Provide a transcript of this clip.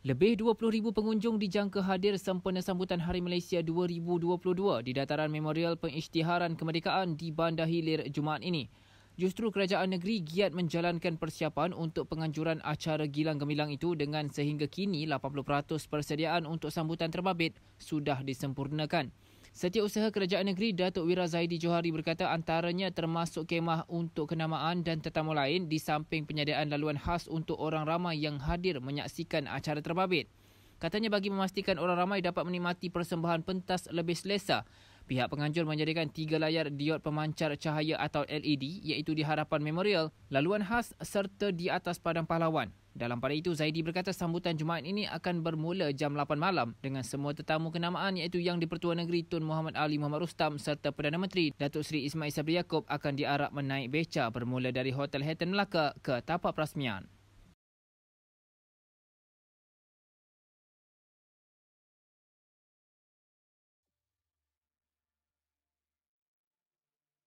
Lebih 20,000 pengunjung dijangka hadir sempena sambutan Hari Malaysia 2022 di dataran Memorial Pengisytiharan Kemerdekaan di Bandar Hilir Jumaat ini. Justru kerajaan negeri giat menjalankan persiapan untuk penganjuran acara gilang gemilang itu dengan sehingga kini 80% persediaan untuk sambutan terbabit sudah disempurnakan. Setiausaha Kerajaan Negeri Datuk Wira Zaidi Johari berkata antaranya termasuk kemah untuk kenamaan dan tetamu lain di samping penyediaan laluan khas untuk orang ramai yang hadir menyaksikan acara terbabit. Katanya bagi memastikan orang ramai dapat menikmati persembahan pentas lebih selesa, Pihak penganjur menjadikan tiga layar diod pemancar cahaya atau LED iaitu di harapan memorial, laluan khas serta di atas padang pahlawan. Dalam pada itu, Zaidi berkata sambutan Jumaat ini akan bermula jam 8 malam dengan semua tetamu kenamaan iaitu Yang di-Pertuan Negeri Tun Muhammad Ali Muhammad Rustam serta Perdana Menteri Datuk Seri Ismail Sabri Yaakob akan diarak menaik beca bermula dari Hotel Hatton Melaka ke tapak perasmian.